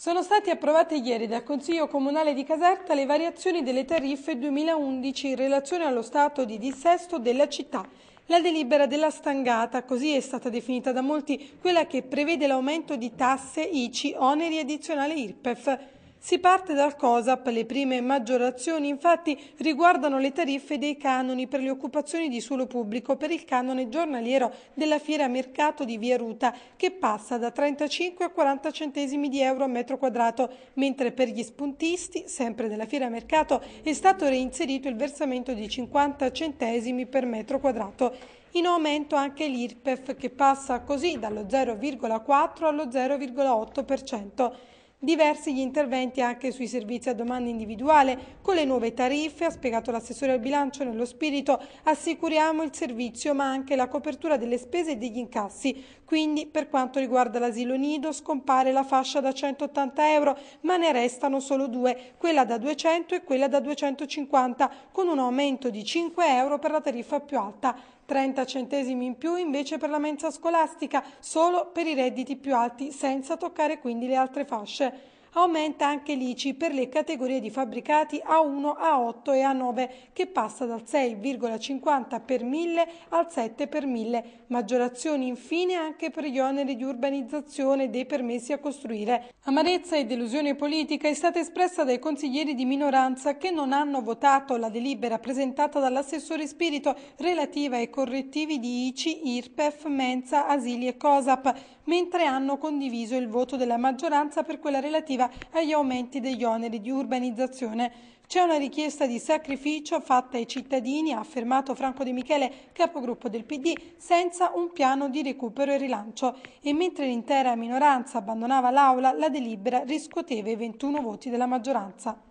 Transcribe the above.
Sono state approvate ieri dal Consiglio Comunale di Caserta le variazioni delle tariffe 2011 in relazione allo stato di dissesto della città. La delibera della stangata, così è stata definita da molti, quella che prevede l'aumento di tasse, ICI, oneri addizionali IRPEF. Si parte dal COSAP, le prime maggiorazioni infatti riguardano le tariffe dei canoni per le occupazioni di suolo pubblico per il canone giornaliero della fiera mercato di Via Ruta che passa da 35 a 40 centesimi di euro a metro quadrato, mentre per gli spuntisti, sempre della fiera mercato, è stato reinserito il versamento di 50 centesimi per metro quadrato. In aumento anche l'IRPEF che passa così dallo 0,4 allo 0,8%. Diversi gli interventi anche sui servizi a domanda individuale con le nuove tariffe, ha spiegato l'assessore al bilancio nello spirito assicuriamo il servizio ma anche la copertura delle spese e degli incassi. Quindi per quanto riguarda l'asilo nido scompare la fascia da 180 euro ma ne restano solo due, quella da 200 e quella da 250 con un aumento di 5 euro per la tariffa più alta. 30 centesimi in più invece per la mensa scolastica, solo per i redditi più alti, senza toccare quindi le altre fasce. Aumenta anche l'ICI per le categorie di fabbricati A1, A8 e A9 che passa dal 6,50 per 1000 al 7 per 1000. Maggiorazioni infine anche per gli oneri di urbanizzazione dei permessi a costruire. Amarezza e delusione politica è stata espressa dai consiglieri di minoranza che non hanno votato la delibera presentata dall'assessore Spirito relativa ai correttivi di ICI, IRPEF, Mensa, Asili e COSAP mentre hanno condiviso il voto della maggioranza per quella relativa agli aumenti degli oneri di urbanizzazione. C'è una richiesta di sacrificio fatta ai cittadini, ha affermato Franco De Michele, capogruppo del PD, senza un piano di recupero e rilancio. E mentre l'intera minoranza abbandonava l'aula, la delibera riscuoteva i 21 voti della maggioranza.